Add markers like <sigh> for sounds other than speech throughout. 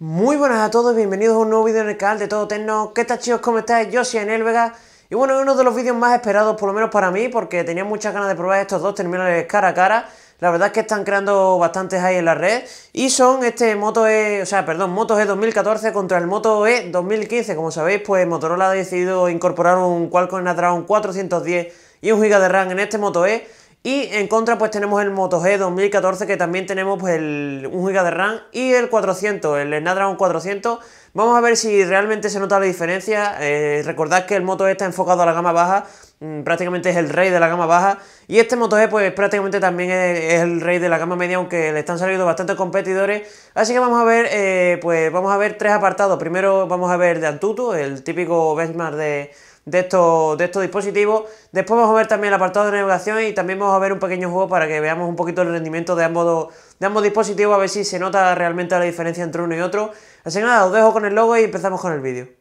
Muy buenas a todos, bienvenidos a un nuevo vídeo en el canal de Todo Tecno. ¿Qué tal chicos? ¿Cómo estáis? Yo soy Anel Vega. Y bueno, es uno de los vídeos más esperados, por lo menos para mí, porque tenía muchas ganas de probar estos dos terminales cara a cara. La verdad es que están creando bastantes ahí en la red. Y son este Moto E, o sea, perdón, Moto E 2014 contra el Moto E 2015. Como sabéis, pues Motorola ha decidido incorporar un Qualcomm Snapdragon 410 y un GB de RAM en este Moto E. Y en contra pues tenemos el Moto G 2014 que también tenemos pues el 1 GB de RAM y el 400, el Snapdragon 400. Vamos a ver si realmente se nota la diferencia. Eh, recordad que el Moto G está enfocado a la gama baja, mm, prácticamente es el rey de la gama baja. Y este Moto G pues prácticamente también es, el rey de la gama media, aunque le están saliendo bastantes competidores. Así que vamos a ver, eh, pues vamos a ver tres apartados. Primero vamos a ver de Antutu, el típico benchmark de de estos, dispositivos. Después vamos a ver también el apartado de navegación y también vamos a ver un pequeño juego para que veamos un poquito el rendimiento de ambos, de ambos dispositivos, a ver si se nota realmente la diferencia entre uno y otro. Así que nada, os dejo con el logo y empezamos con el vídeo.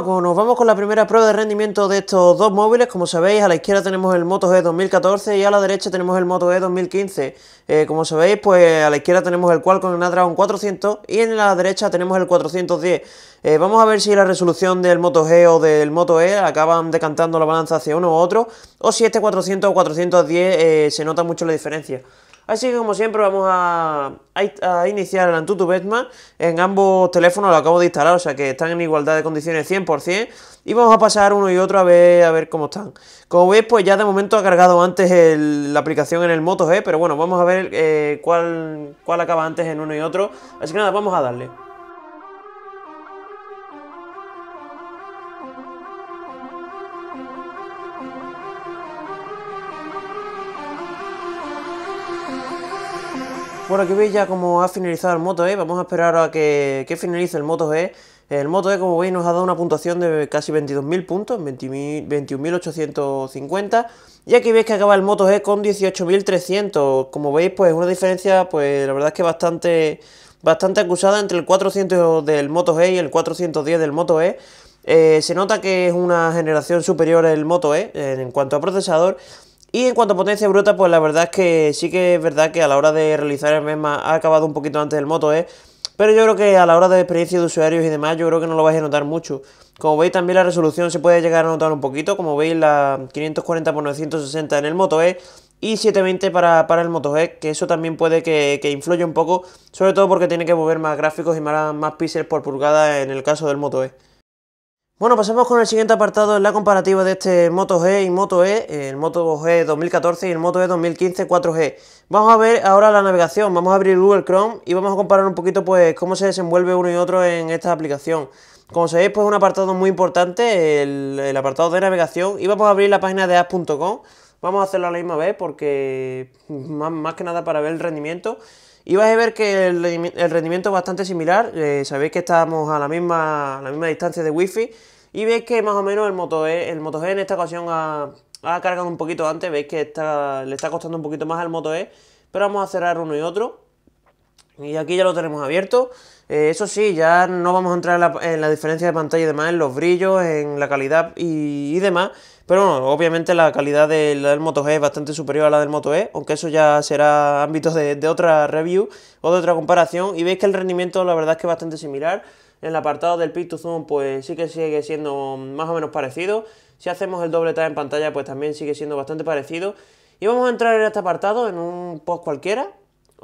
bueno, pues nos vamos con la primera prueba de rendimiento de estos dos móviles, como sabéis, a la izquierda tenemos el Moto G e 2014 y a la derecha tenemos el Moto E 2015. Eh, como sabéis, pues a la izquierda tenemos el Qualcomm Snapdragon 400 y en la derecha tenemos el 410. Eh, vamos a ver si la resolución del Moto G o del Moto E acaban decantando la balanza hacia uno u otro, o si este 400 o 410 eh, se nota mucho la diferencia. Así que como siempre vamos a, iniciar el Antutu Betma. En ambos teléfonos lo acabo de instalar, o sea que están en igualdad de condiciones 100%. Y vamos a pasar uno y otro a ver, a ver cómo están. Como veis, pues ya de momento ha cargado antes la aplicación en el Moto G, pero bueno, vamos a ver eh, cuál, cuál acaba antes en uno y otro. Así que nada, vamos a darle. Bueno, aquí veis ya cómo ha finalizado el Moto E, vamos a esperar a que, finalice el Moto E. El Moto E, como veis, nos ha dado una puntuación de casi 22.000 puntos, 21.850. Y aquí veis que acaba el Moto E con 18.300. Como veis, pues una diferencia, pues la verdad es que bastante, bastante acusada entre el 400 del Moto E y el 410 del Moto E. Eh, se nota que es una generación superior el Moto E en cuanto a procesador y en cuanto a potencia bruta, pues la verdad es que sí que es verdad que a la hora de realizar el mesma ha acabado un poquito antes del Moto E, pero yo creo que a la hora de experiencia de usuarios y demás, yo creo que no lo vais a notar mucho. Como veis también la resolución se puede llegar a notar un poquito, como veis la 540x960 en el Moto E y 720 para, para el Moto E, que eso también puede que, que influya un poco, sobre todo porque tiene que mover más gráficos y más, más píxeles por pulgada en el caso del Moto E. Bueno, pasemos con el siguiente apartado, en la comparativa de este Moto G y Moto E, el Moto G 2014 y el Moto E 2015 4G. Vamos a ver ahora la navegación, vamos a abrir Google Chrome y vamos a comparar un poquito pues cómo se desenvuelve uno y otro en esta aplicación. Como sabéis, pues un apartado muy importante, el, apartado de navegación, y vamos a abrir la página de app.com. Vamos a hacerlo a la misma vez porque más que nada para ver el rendimiento. Y vais a ver que el, rendimiento es bastante similar, eh, sabéis que estamos a la misma, la misma distancia de wifi y veis que más o menos el Moto, e, el Moto G en esta ocasión ha, cargado un poquito antes, veis que le está costando un poquito más al Moto E, pero vamos a cerrar uno y otro. Y aquí ya lo tenemos abierto. Eh, eso sí, ya no vamos a entrar en la, diferencia de pantalla y demás, en los brillos, en la calidad y, demás. Pero bueno, obviamente la calidad del Moto G es bastante superior a la del Moto E, aunque eso ya será ámbito de, otra review o de otra comparación. Y veis que el rendimiento la verdad es que es bastante similar. En el apartado del Pick to Zoom pues sí que sigue siendo más o menos parecido. Si hacemos el doble tap en pantalla pues también sigue siendo bastante parecido. Y vamos a entrar en este apartado en un post cualquiera,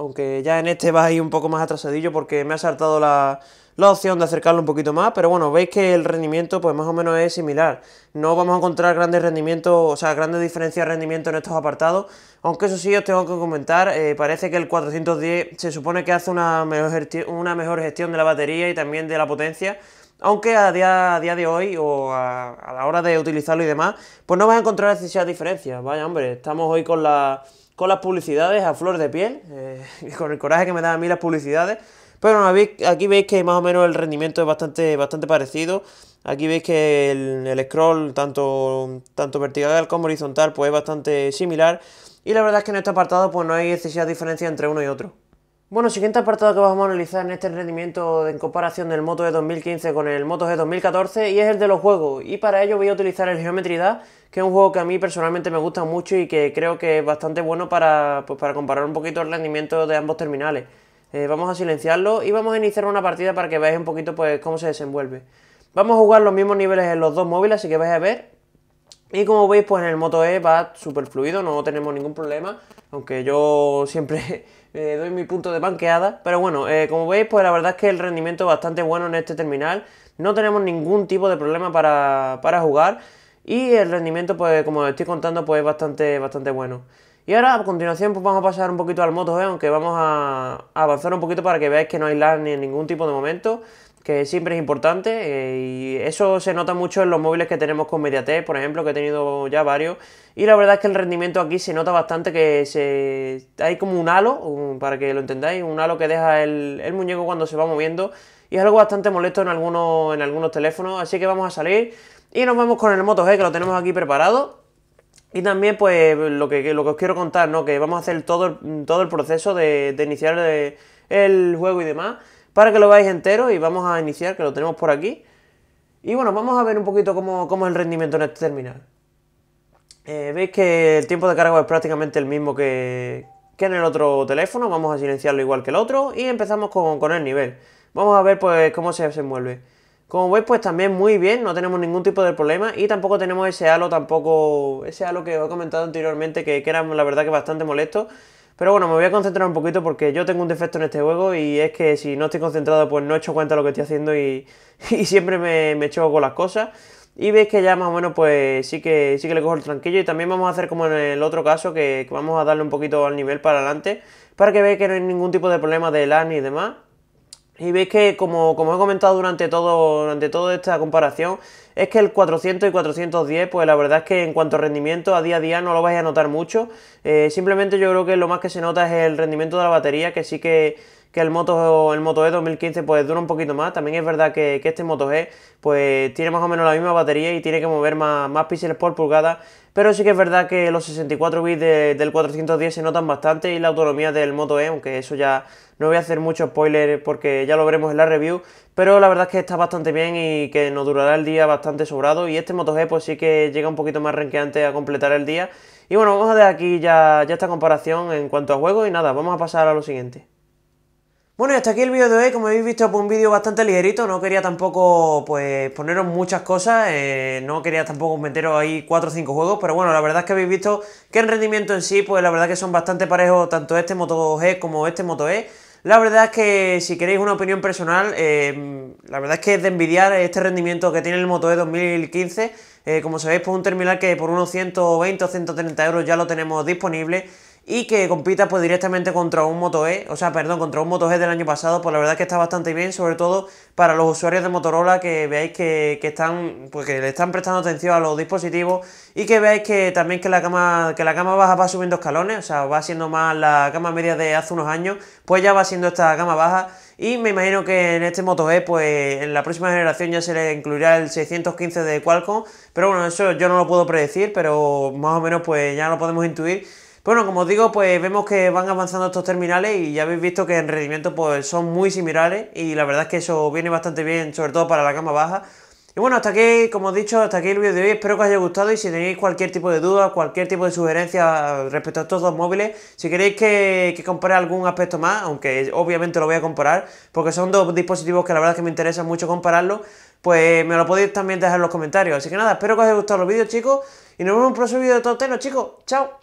aunque ya en este va ir un poco más atrasadillo porque me ha saltado la, opción de acercarlo un poquito más, pero bueno, veis que el rendimiento pues más o menos es similar. No vamos a encontrar grandes rendimientos, o sea, grandes diferencias de rendimiento en estos apartados, aunque eso sí os tengo que comentar, eh, parece que el 410 se supone que hace una mejor, gestión de la batería y también de la potencia, aunque a día, a día de hoy o a, la hora de utilizarlo y demás, pues no vas a encontrar esas diferencia. Vaya, hombre, estamos hoy con la con las publicidades a flor de piel, eh, <laughs> con el coraje que me dan a mí las publicidades. Pero bueno, aquí veis que más o menos el rendimiento es bastante, bastante parecido. Aquí veis que el, scroll, tanto, tanto vertical como horizontal, pues es bastante similar. Y la verdad es que en este apartado pues no hay excesiva diferencia entre uno y otro. Bueno, siguiente apartado que vamos a analizar en este rendimiento en comparación del Moto E 2015 con el Moto e 2014 y es el de los juegos y para ello voy a utilizar el Geometry Dash que es un juego que a mí personalmente me gusta mucho y que creo que es bastante bueno para, pues, comparar un poquito el rendimiento de ambos terminales. Eh, vamos a silenciarlo y vamos a iniciar una partida para que veáis un poquito pues cómo se desenvuelve. Vamos a jugar los mismos niveles en los dos móviles, así que vais a ver. Y como veis pues en el Moto E va súper fluido, no tenemos ningún problema, aunque yo siempre... Eh, doy mi punto de banqueada. Pero bueno, eh, como veis, pues la verdad es que el rendimiento es bastante bueno en este terminal. No tenemos ningún tipo de problema para, jugar. Y el rendimiento, pues como os estoy contando, pues es bastante, bastante bueno. Y ahora a continuación pues vamos a pasar un poquito al eh, aunque vamos a avanzar un poquito para que veáis que no hay lag ni en ningún tipo de momento que siempre es importante eh, y eso se nota mucho en los móviles que tenemos con Mediatek, por ejemplo, que he tenido ya varios y la verdad es que el rendimiento aquí se nota bastante que se, hay como un halo, para que lo entendáis, un halo que deja el, muñeco cuando se va moviendo y es algo bastante molesto en algunos, en algunos teléfonos, así que vamos a salir y nos vamos con el Moto G que lo tenemos aquí preparado. Y también, pues, lo que, lo que os quiero contar, ¿no? Que vamos a hacer todo el, todo el proceso de, de iniciar eh, el juego y demás para que lo veáis entero y vamos a iniciar, que lo tenemos por aquí. Y bueno, vamos a ver un poquito cómo, es el rendimiento en este terminal. Eh, veis que el tiempo de carga es prácticamente el mismo que, en el otro teléfono. Vamos a silenciarlo igual que el otro y empezamos con, el nivel. Vamos a ver pues cómo se, se mueve. Como veis pues también muy bien, no tenemos ningún tipo de problema y tampoco tenemos ese halo, tampoco ese halo que os he comentado anteriormente que, que era la verdad que bastante molesto. Pero bueno, me voy a concentrar un poquito porque yo tengo un defecto en este juego y es que si no estoy concentrado pues no he hecho cuenta de lo que estoy haciendo y, <laughs> siempre me, echo choco con las cosas. Y veis que ya más o menos pues sí que, sí que le cojo el tranquillo y también vamos a hacer como en el otro caso que, vamos a darle un poquito al nivel para adelante para que veáis que no hay ningún tipo de problema de lag ni demás. Y veis que, como, como he comentado durante, todo, durante toda esta comparación, es que el 400 y 410, pues la verdad es que en cuanto a rendimiento, a día a día no lo vais a notar mucho. Eh, simplemente yo creo que lo más que se nota es el rendimiento de la batería, que sí que que el Moto, el Moto E 2015 pues dura un poquito más. También es verdad que, este Moto G e, pues tiene más o menos la misma batería y tiene que mover más, píxeles por pulgada. Pero sí que es verdad que los 64 bits del 410 se notan bastante y la autonomía del Moto E, aunque eso ya no voy a hacer mucho spoiler porque ya lo veremos en la review, pero la verdad es que está bastante bien y que nos durará el día bastante sobrado y este Moto G e, pues sí que llega un poquito más renqueante a completar el día. Y bueno, vamos a dejar aquí ya, ya esta comparación en cuanto a juego y nada, vamos a pasar a lo siguiente. Bueno, hasta aquí el vídeo de hoy. Como habéis visto, fue un vídeo bastante ligerito. No quería tampoco, pues, poneros muchas cosas. Eh, no quería tampoco meteros ahí 4 o 5 juegos. Pero bueno, la verdad es que habéis visto que el rendimiento en sí, pues la verdad que son bastante parejos tanto este Moto G como este Moto E. La verdad es que si queréis una opinión personal, eh, la verdad es que es de envidiar este rendimiento que tiene el Moto E 2015. Eh, como sabéis, por pues, un terminal que por unos 120 o 130 euros ya lo tenemos disponible y que compita pues directamente contra un Moto E, o sea, perdón, contra un Moto G del año pasado, pues la verdad que está bastante bien, sobre todo para los usuarios de Motorola que veáis que, están, pues le están prestando atención a los dispositivos y que veáis que también que la cama, que la cama baja va subiendo escalones, o sea, va siendo más la cama media de hace unos años, pues ya va siendo esta gama baja y me imagino que en este Moto E, pues en la próxima generación ya se le incluirá el 615 de Qualcomm, pero bueno, eso yo no lo puedo predecir, pero más o menos pues ya lo podemos intuir bueno, como os digo, pues vemos que van avanzando estos terminales y ya habéis visto que en rendimiento pues son muy similares y la verdad es que eso viene bastante bien, sobre todo para la cama baja. Y bueno, hasta aquí, como he dicho, hasta aquí el vídeo de hoy. Espero que os haya gustado y si tenéis cualquier tipo de duda, cualquier tipo de sugerencia respecto a estos dos móviles, si queréis que, que algún aspecto más, aunque obviamente lo voy a comparar, porque son dos dispositivos que la verdad es que me interesa mucho compararlo, pues me lo podéis también dejar en los comentarios. Así que nada, espero que os haya gustado el vídeo, chicos, y nos vemos en un próximo vídeo de TOTENO, chicos. ¡Chao!